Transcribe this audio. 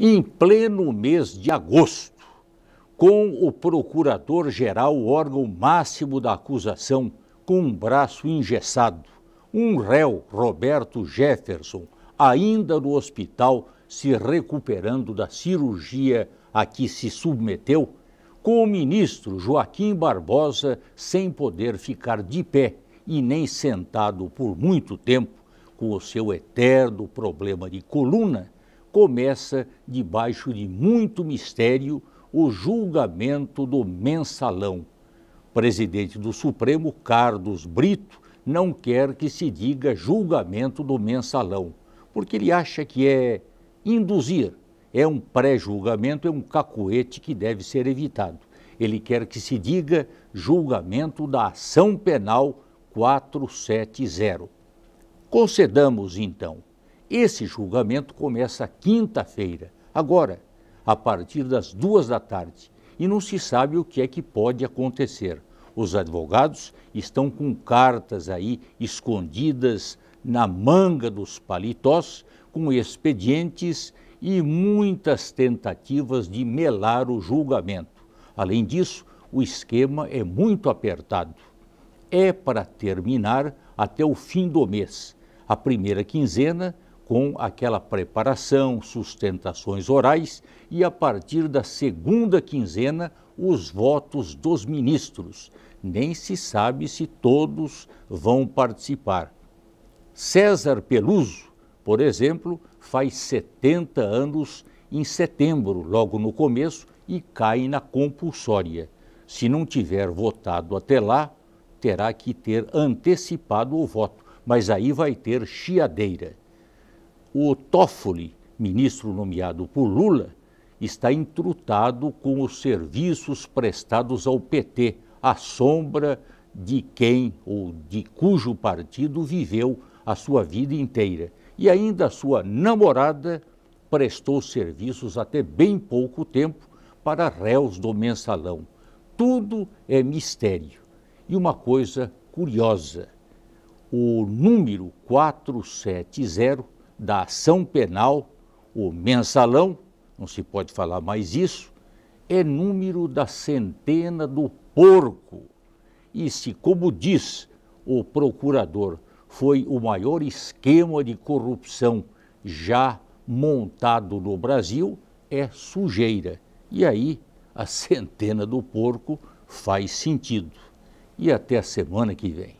em pleno mês de agosto, com o procurador-geral, órgão máximo da acusação, com um braço engessado. Um réu, Roberto Jefferson, ainda no hospital, se recuperando da cirurgia a que se submeteu, com o ministro Joaquim Barbosa sem poder ficar de pé e nem sentado por muito tempo, com o seu eterno problema de coluna, começa, debaixo de muito mistério, o julgamento do mensalão. presidente do Supremo, Carlos Brito, não quer que se diga julgamento do mensalão, porque ele acha que é induzir, é um pré-julgamento, é um cacuete que deve ser evitado. Ele quer que se diga julgamento da ação penal 470. Concedamos, então, esse julgamento começa quinta-feira, agora, a partir das duas da tarde, e não se sabe o que é que pode acontecer. Os advogados estão com cartas aí escondidas na manga dos paletós, com expedientes e muitas tentativas de melar o julgamento. Além disso, o esquema é muito apertado. É para terminar até o fim do mês. A primeira quinzena com aquela preparação, sustentações orais e, a partir da segunda quinzena, os votos dos ministros. Nem se sabe se todos vão participar. César Peluso, por exemplo, faz 70 anos em setembro, logo no começo, e cai na compulsória. Se não tiver votado até lá, terá que ter antecipado o voto, mas aí vai ter chiadeira o Toffoli, ministro nomeado por Lula, está intrutado com os serviços prestados ao PT, à sombra de quem ou de cujo partido viveu a sua vida inteira. E ainda a sua namorada prestou serviços até bem pouco tempo para réus do mensalão. Tudo é mistério. E uma coisa curiosa: o número 470 da ação penal, o mensalão, não se pode falar mais isso, é número da centena do porco. E se, como diz o procurador, foi o maior esquema de corrupção já montado no Brasil, é sujeira. E aí a centena do porco faz sentido. E até a semana que vem.